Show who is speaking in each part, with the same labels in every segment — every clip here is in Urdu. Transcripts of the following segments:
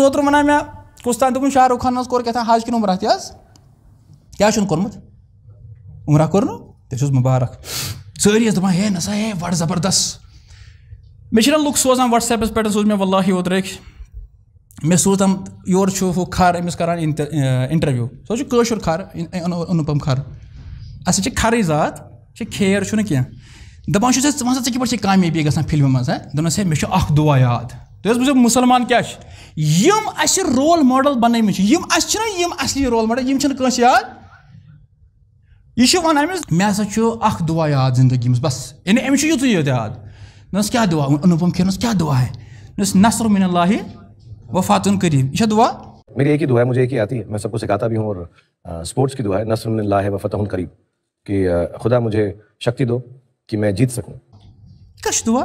Speaker 1: اوہر وا ما کو دن شاہخ خانہ كوتھان حج کوٚرمُت عُمرہ کوٚر نہٕ كومت عمرہ مُبارک سٲری ساری دَپان ہے نسا ہے بٹ زبردست میں لک سو مےٚ ایپس یورٕ چھُ ہُہ کھر أمِس کَران اِنٹَروِو سُہ حظ چھُ کٲشُر کھر خر کھر اَسہِ چھِ کھرٕے ذات کھیر پٲٹھۍ چھِ کامیٲبی گژھان فِلمہِ منٛز ہہ دوٚپنَس ہے مےٚ چھُ اَکھ دعا یاد تُہۍ حظ بوٗزِو مُسلمان کیٛاہ چھِ یِم اَسہِ رول ماڈل بَنٲومٕتۍ چھِ یِم اَسہِ چھِنہ یِم اَصلی رول ماڈل یِم چھِنہٕ کٲنٛسہِ یاد یہِ چھُ وَنان أمِس مےٚ ہسا چھُ اَکھ دُعا یاد زندگی منٛز بَس یعنی أمِس چھُ یُتُے یوت یاد دوٚپنَس کیٛاہ دُعا انوپم کھیرنَس کیٛاہ دُعا ہے دوٚپنَس نصر من اللہ
Speaker 2: وفاتن قریٖب یہِ چھا دُعا میری ایک ہی دعا ہے مجھے ایک ہی آتی ہے میں سب کو سکھاتا بھی ہوں اور سپورٹس کی دعا ہے نصر من اللہ و فتح قریب کہ خدا مجھے شکتی دو کہ میں جیت سکوں
Speaker 1: کش دعا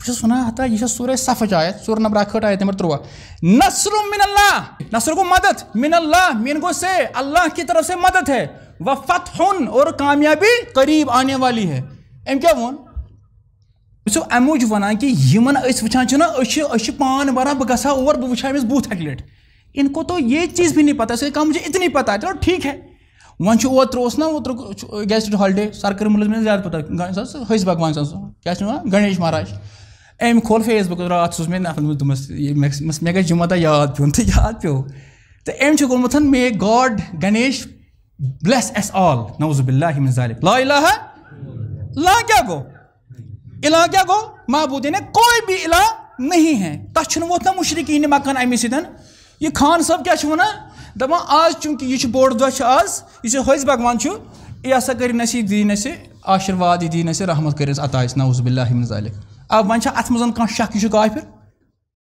Speaker 1: بہ چھس ونا ہتا یہ چھ سورہ صف آیت سورہ نمبر 68 آیت نمبر 3 نصر من اللہ نصر کو مدد من اللہ مین کو سے اللہ کی طرف سے مدد ہے و فتح اور کامیابی قریب آنے والی ہے ایم کیا ون سو اموج ونا کہ یمن اس وچھا چھنا اش اش پان بارا بگسا اور بہ وچھا مس بوتھ اکلیٹ ان کو تو یہ چیز بھی نہیں پتہ سے کام مجھے اتنی پتہ ہے تو ٹھیک ہے ون چھ اوتر اوس نا اوتر گیسٹ ہالڈے سرکر ملز میں زیادہ پتہ گنس ہس بھگوان سن کیا چھنا گنیش مہاراج أمۍ کھول فیس بک رات سو مجھے دوٚپمَس مےٚ گژھِ جُمعہ دۄہ یاد چھُ کوٚرمُت my god Ganesh bless us all نوزب اللہ لا لا گو ال کیا محبودہ کوے بھی الا نہیں ہے تس مشرقین مکان امے سان چھُ یہِ ہسا کٔرِنۍ اَسہِ یہِ دیٖن اَسہِ آشِرواد یہِ دیٖن اَسہِ رحمت کر عطاس نوزب اللہ مذہب Afghanistan atımızdan kan şək kişi